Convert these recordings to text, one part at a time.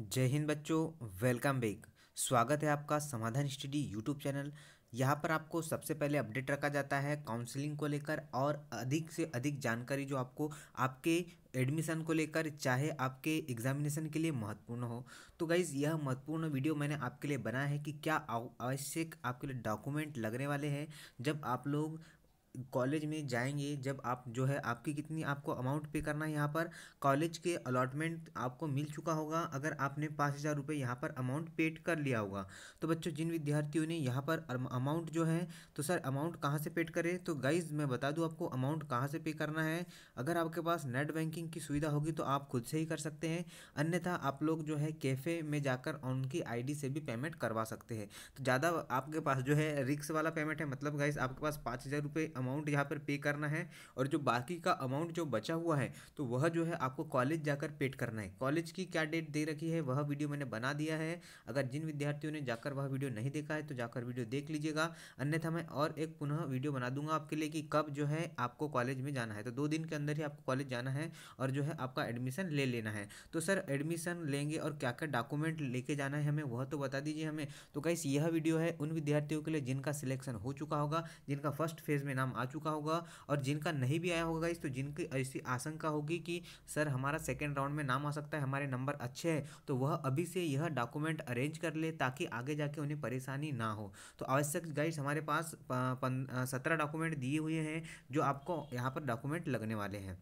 जय हिंद बच्चों welcome back स्वागत है आपका समाधान स्टडी यूट्यूब चैनल यहाँ पर आपको सबसे पहले अपडेट रखा जाता है काउंसलिंग को लेकर और अधिक से अधिक जानकारी जो आपको आपके एडमिशन को लेकर चाहे आपके एग्जामिनेशन के लिए महत्वपूर्ण हो तो गाइज़ यह महत्वपूर्ण वीडियो मैंने आपके लिए बना है कि क्या आवश्यक आपके लिए डॉक्यूमेंट लगने वाले हैं जब आप लोग कॉलेज में जाएंगे जब आप जो है आपकी कितनी आपको अमाउंट पे करना है यहाँ पर कॉलेज के अलॉटमेंट आपको मिल चुका होगा अगर आपने पाँच हज़ार रुपये यहाँ पर अमाउंट पेड कर लिया होगा तो बच्चों जिन विद्यार्थियों ने यहाँ पर अमाउंट जो है तो सर अमाउंट कहाँ से पेड करें तो गाइज़ मैं बता दूँ आपको अमाउंट कहाँ से पे करना है अगर आपके पास नेट बैंकिंग की सुविधा होगी तो आप खुद से ही कर सकते हैं अन्यथा आप लोग जो है कैफ़े में जाकर उनकी आई से भी पेमेंट करवा सकते हैं तो ज़्यादा आपके पास जो है रिक्स वाला पेमेंट है मतलब गाइज आपके पास पाँच हज़ार रुपये अमाउंट यहाँ पर पे करना है और जो बाकी का अमाउंट जो बचा हुआ है तो वह जो है आपको कॉलेज जाकर पेड करना है कॉलेज की क्या डेट दे रखी है वह वीडियो मैंने बना दिया है अगर जिन विद्यार्थियों ने जाकर वह वीडियो नहीं देखा है तो जाकर वीडियो देख लीजिएगा अन्यथा मैं और एक पुनः वीडियो बना दूंगा आपके लिए कि कब जो है आपको कॉलेज में जाना है तो दो दिन के अंदर ही आपको कॉलेज जाना है और जो है आपका एडमिशन ले लेना है तो सर एडमिशन लेंगे और क्या क्या डॉक्यूमेंट लेके जाना है हमें वह तो बता दीजिए हमें तो कैसे यह वीडियो है उन विद्यार्थियों के लिए जिनका सिलेक्शन हो चुका होगा जिनका फर्स्ट फेज में नाम एग्ज़ाम आ चुका होगा और जिनका नहीं भी आया होगा इस तो जिनकी ऐसी आशंका होगी कि सर हमारा सेकेंड राउंड में नाम आ सकता है हमारे नंबर अच्छे हैं तो वह अभी से यह डॉक्यूमेंट अरेंज कर ले ताकि आगे जाके उन्हें परेशानी ना हो तो आवश्यक गाइड्स हमारे पास सत्रह डॉक्यूमेंट दिए हुए हैं जो आपको यहाँ पर डॉक्यूमेंट लगने वाले हैं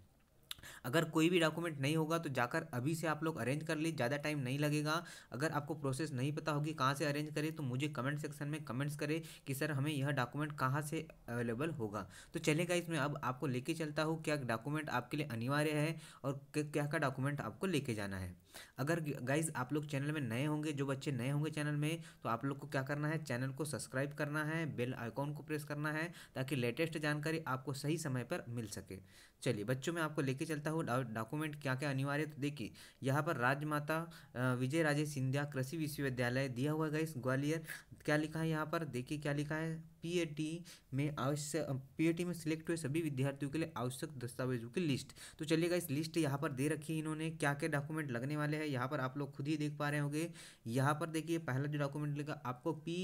अगर कोई भी डॉक्यूमेंट नहीं होगा तो जाकर अभी से आप लोग अरेंज कर लीजिए ज़्यादा टाइम नहीं लगेगा अगर आपको प्रोसेस नहीं पता होगी कहाँ से अरेंज करें तो मुझे कमेंट सेक्शन में कमेंट्स करें कि सर हमें यह डॉक्यूमेंट कहाँ से अवेलेबल होगा तो चलेगा इसमें अब आपको लेके चलता हूँ क्या डॉक्यूमेंट आपके लिए अनिवार्य है और क्या क्या डॉक्यूमेंट आपको लेके जाना है अगर गाइज आप लोग चैनल में नए होंगे जो बच्चे नए होंगे चैनल में तो आप लोग को क्या करना है चैनल को सब्सक्राइब करना है बेल आइकॉन को प्रेस करना है ताकि लेटेस्ट जानकारी आपको सही समय पर मिल सके चलिए बच्चों में आपको लेके चलता हूँ डॉक्यूमेंट क्या क्या अनिवार्य तो देखिए यहाँ पर राजमाता विजय राजे सिंधिया कृषि विश्वविद्यालय दिया हुआ गाइस ग्वालियर क्या लिखा है यहाँ पर देखिए क्या लिखा है पीएटी में आवश्यक पीएटी में सिलेक्ट हुए सभी विद्यार्थियों के लिए आवश्यक दस्तावेजों की लिस्ट तो चलिएगा इस लिस्ट यहाँ पर दे रखी है इन्होंने क्या क्या डॉक्यूमेंट लगने वाले हैं यहाँ पर आप लोग खुद ही देख पा रहे होंगे यहाँ पर देखिए पहला जो डॉक्यूमेंट लिखा आपको पी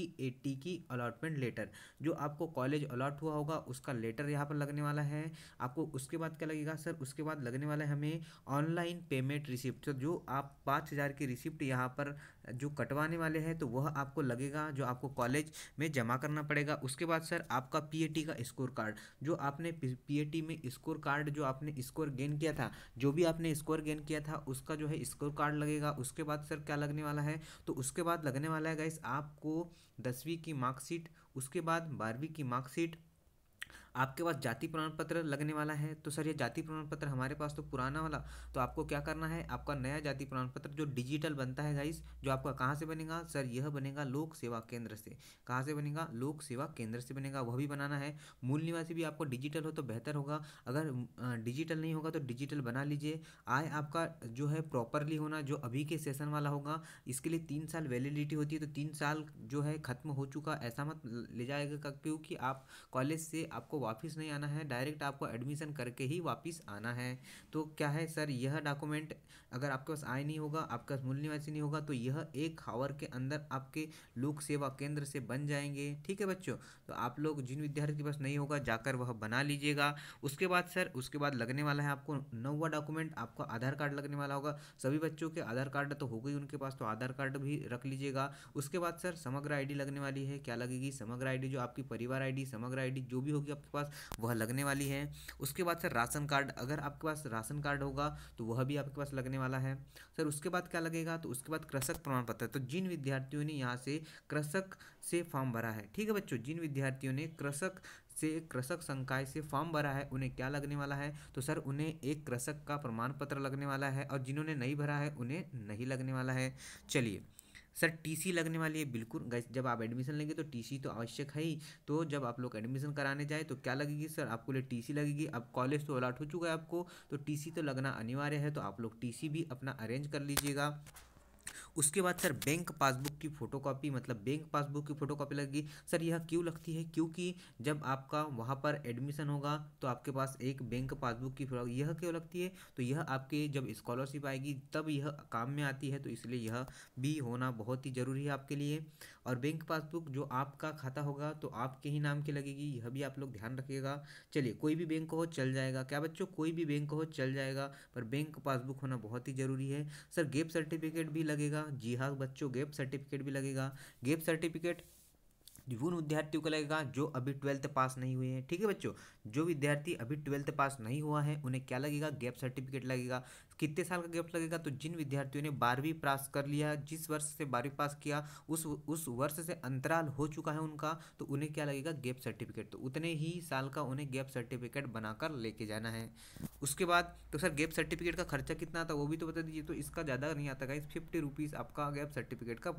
की अलॉटमेंट लेटर जो आपको कॉलेज अलॉट हुआ होगा उसका लेटर यहाँ पर लगने वाला है आपको उसके बाद क्या लगेगा सर उसके बाद लगने वाला है हमें ऑनलाइन पेमेंट रिसिप्ट जो आप पाँच हज़ार की रिसिप्ट यहाँ पर जो कटवाने वाले हैं तो वह आपको लगेगा जो आपको कॉलेज में जमा करना पड़ेगा उसके बाद सर आपका पी का स्कोर कार्ड जो आपने पी में स्कोर कार्ड जो आपने स्कोर गेन किया था जो भी आपने स्कोर गेन किया था उसका जो है स्कोर कार्ड लगेगा उसके बाद सर क्या लगने वाला है तो उसके बाद लगने वाला है गाइस आपको दसवीं की मार्कशीट उसके बाद बारहवीं की मार्कशीट आपके पास जाति प्रमाण पत्र लगने वाला है तो सर ये जाति प्रमाण पत्र हमारे पास तो पुराना वाला तो आपको क्या करना है आपका नया जाति प्रमाण पत्र जो डिजिटल बनता है गाइस जो आपका कहाँ से बनेगा सर यह बनेगा लोक सेवा केंद्र से कहाँ से बनेगा लोक सेवा केंद्र से बनेगा वह भी बनाना है मूल निवासी भी आपको डिजिटल हो तो बेहतर होगा अगर डिजिटल नहीं होगा तो डिजिटल बना लीजिए आय आपका जो है प्रॉपरली होना जो अभी के सेशन वाला होगा इसके लिए तीन साल वैलिडिटी होती है तो तीन साल जो है खत्म हो चुका ऐसा मत ले जाएगा क्योंकि आप कॉलेज से आपको वापस नहीं आना है डायरेक्ट आपको एडमिशन करके ही वापस आना है तो क्या है सर यह डॉक्यूमेंट अगर आपके पास आय नहीं होगा आपके पास मूल निवासी नहीं होगा तो यह एक हावर के अंदर आपके लोक सेवा केंद्र से बन जाएंगे ठीक है बच्चों तो आप लोग जिन विद्यार्थी के पास नहीं होगा जाकर वह बना लीजिएगा उसके बाद सर उसके बाद लगने वाला है आपको नौवा डॉक्यूमेंट आपका आधार कार्ड लगने वाला होगा सभी बच्चों के आधार कार्ड तो हो गई उनके पास तो आधार कार्ड भी रख लीजिएगा उसके बाद सर समग्र आईडी लगने वाली है क्या लगेगी समग्र आईडी जो आपकी परिवार आईडी समग्र आईडी जो भी होगी आप आपके पास वह लगने वाली है उसके बाद सर राशन कार्ड अगर आपके पास राशन कार्ड होगा तो वह भी आपके पास लगने वाला है सर उसके बाद क्या लगेगा तो उसके बाद कृषक प्रमाण पत्र तो जिन विद्यार्थियों ने यहाँ से कृषक से फॉर्म भरा है ठीक है बच्चों जिन विद्यार्थियों ने कृषक से कृषक संकाय से फॉर्म भरा है उन्हें क्या लगने वाला है तो सर उन्हें एक कृषक का प्रमाण पत्र लगने वाला है और जिन्होंने नहीं भरा है उन्हें नहीं लगने वाला है चलिए सर टीसी लगने वाली है बिल्कुल गैस जब आप एडमिशन लेंगे तो टीसी तो आवश्यक है ही तो जब आप लोग एडमिशन कराने जाए तो क्या लगेगी सर आपको लिए टीसी लगेगी अब कॉलेज तो अलाट हो चुका है आपको तो टीसी तो लगना अनिवार्य है तो आप लोग टीसी भी अपना अरेंज कर लीजिएगा उसके बाद सर बैंक पासबुक की फ़ोटोकॉपी मतलब बैंक पासबुक की फ़ोटोकॉपी लगेगी सर यह क्यों लगती है क्योंकि जब आपका वहाँ पर एडमिशन होगा तो आपके पास एक बैंक पासबुक की यह क्यों लगती है तो यह आपके जब स्कॉलरशिप आएगी तब यह काम में आती है तो इसलिए यह भी होना बहुत ही ज़रूरी है आपके लिए और बैंक पासबुक जो आपका खाता होगा तो आपके ही नाम की लगेगी यह भी आप लोग ध्यान रखिएगा चलिए कोई भी बैंक हो चल जाएगा क्या बच्चों कोई भी बैंक हो चल जाएगा पर बैंक पासबुक होना बहुत ही ज़रूरी है सर गेप सर्टिफिकेट भी लगेगा जी हाँ बच्चों गेप सर्टिफिकेट सर्टिफिकेट भी लगेगा गेप सर्टिफिकेट उन विद्यार्थियों को लगेगा जो अभी ट्वेल्थ पास नहीं हुए हैं ठीक है बच्चों जो विद्यार्थी अभी ट्वेल्थ पास नहीं हुआ है उन्हें क्या लगेगा गैप सर्टिफिकेट लगेगा कितने साल का गैप लगेगा तो जिन विद्यार्थियों ने बारहवीं पास कर लिया जिस वर्ष से बारहवीं पास किया उस उस वर्ष से अंतराल हो चुका है उनका तो उन्हें क्या लगेगा गैप सर्टिफिकेट तो उतने ही साल का उन्हें गैप सर्टिफिकेट बनाकर लेके जाना है उसके बाद तो सर गैप सर्टिफिकेट का खर्चा कितना आता वो भी तो बता दीजिए तो इसका ज़्यादा नहीं आता गाइस फिफ्टी रुपीज़ आपका गैप सर्टिफिकेट का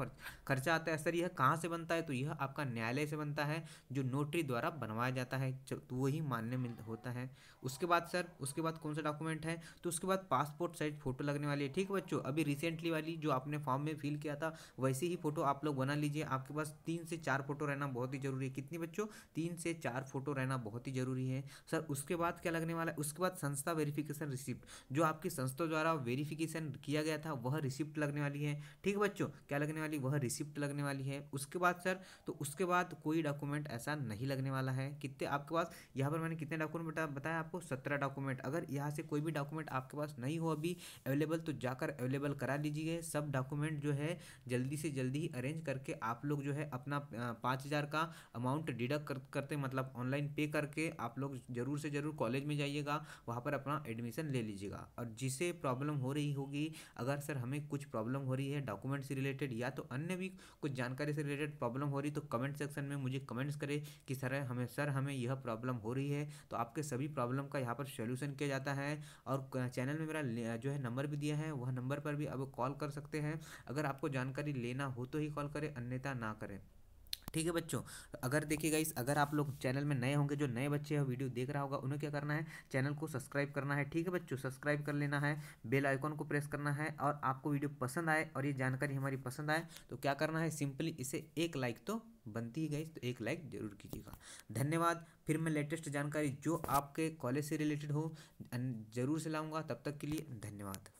खर्चा आता है सर यह कहाँ से बनता है तो यह आपका न्यायालय से बनता है जो नोटरी द्वारा बनवाया जाता है तो वही मान्य मिल होता है उसके बाद सर उसके बाद कौन सा डॉक्यूमेंट है तो उसके बाद पासपोर्ट साइज फोटो लगने वाली है ठीक है बच्चों अभी रिसेंटली वाली जो आपने फॉर्म में फिल किया था वैसे ही फोटो आप लोग बना लीजिए आपके पास तीन से चार फोटो रहना बहुत ही जरूरी है कितनी बच्चों तीन से चार फोटो रहना बहुत ही जरूरी है सर उसके बाद क्या लगने वाला है उसके बाद संस्था वेरिफिकेशन रिसिप्ट जो आपकी संस्था द्वारा वेरिफिकेशन किया गया था वह रिसिप्ट लगने वाली है ठीक है बच्चों क्या लगने वाली वह रिसिप्ट लगने वाली है उसके बाद सर तो उसके बाद कोई डॉक्यूमेंट ऐसा नहीं लगने वाला है कितने आपके पास यहाँ पर मैंने कितने डॉक्यूमेंट बता, बताया आपको सत्रह डॉक्यूमेंट अगर यहाँ से कोई भी डॉक्यूमेंट आपके पास नहीं हो अभी अवेलेबल तो जाकर अवेलेबल करा लीजिए सब डॉक्यूमेंट जो है जल्दी से जल्दी ही अरेंज करके आप लोग जो है अपना पाँच हज़ार का अमाउंट डिडक्ट कर, करते मतलब ऑनलाइन पे करके आप लोग ज़रूर से ज़रूर कॉलेज में जाइएगा वहाँ पर अपना एडमिशन ले लीजिएगा और जिसे प्रॉब्लम हो रही होगी अगर सर हमें कुछ प्रॉब्लम हो रही है डॉक्यूमेंट से रिलेटेड या तो अन्य भी कुछ जानकारी से रिलेटेड प्रॉब्लम हो रही तो कमेंट सेक्शन में मुझे कमेंट्स करें कि सर हमें सर हमें यह प्रॉब्लम हो रही है है तो आपके सभी प्रॉब्लम का यहाँ पर सोल्यूशन किया जाता है और चैनल में मेरा जो है नंबर भी दिया है वह नंबर पर भी अब कॉल कर सकते हैं अगर आपको जानकारी लेना हो तो ही कॉल करें अन्यथा ना करें ठीक है बच्चों अगर देखिएगा इस अगर आप लोग चैनल में नए होंगे जो नए बच्चे हैं वीडियो देख रहा होगा उन्हें क्या करना है चैनल को सब्सक्राइब करना है ठीक है बच्चों सब्सक्राइब कर लेना है बेल आइकॉन को प्रेस करना है और आपको वीडियो पसंद आए और ये जानकारी हमारी पसंद आए तो क्या करना है सिंपली इसे एक लाइक तो बनती ही गई तो एक लाइक जरूर कीजिएगा धन्यवाद फिर मैं लेटेस्ट जानकारी जो आपके कॉलेज से रिलेटेड हो जरूर से लाऊंगा तब तक के लिए धन्यवाद